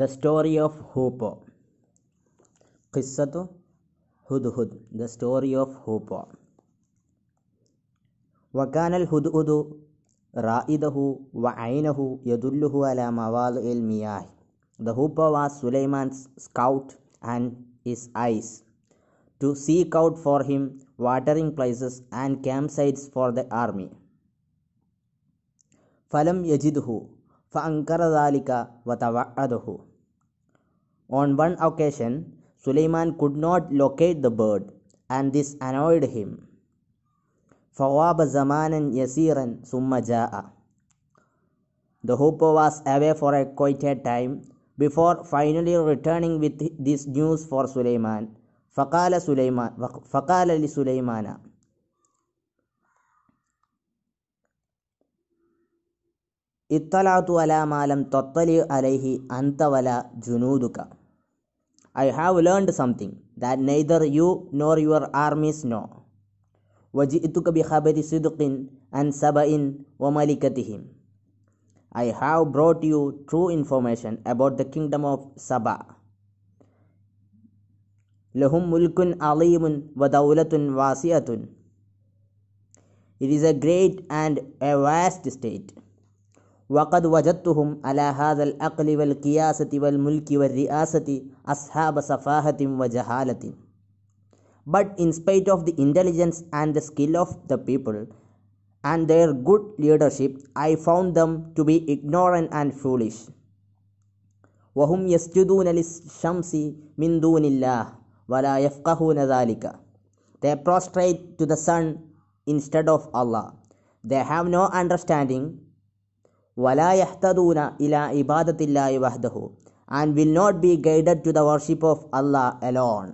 The story of Hoopo. Qissatu Hudhud. The story of Hoopo. وكان الهدهد رائده وعينه يدله على مواضع المياه. The hooper was Suleiman's scout and his eyes to seek out for him watering places and campsites for the army. فلم يجده فأنكر ذلك وتوعده on one occasion, Suleiman could not locate the bird, and this annoyed him. فَغَابَ زَمَانًا يَسِيرًا ثُمَّ جَاءَ The hoopoe was away for a quite a time before finally returning with this news for Suleiman. فَقَالَ سُلَيْمَانَ فَقَالَ لِسُلَيْمَانَ ഇത്തലാത്തു അലാമാലം തൊത്തലി അലൈഹി അന്തവല ജുനൂദുക I have learned something that neither you nor your armies know വജിത്തുക ബി ഹബരി സിദുഖിൻ and സബഇൻ ഒമലിക്കത്തിഹിം I have brought you true information about the kingdom of സബ ലഹും മുൽക്കുൻ അലീമുൻ വദൗലത്തുൻ വാസിയത്തുൻ it is a great and a vast state وقد وجدتهم على هذا الأقل والقياسة والملك والرئاسة أصحاب سفاهة وجهالة But in spite of the intelligence and the skill of the people and their good leadership, I found them to be ignorant and foolish. وهم يسجدون للشمس من دون الله ولا يفقهون ذلك. They prostrate to the sun instead of Allah. They have no understanding വലായഹ്തദൂന ഇല ഇബാദത്തില്ലായി വഹ്ദഹു and will not be guided to the worship of Allah alone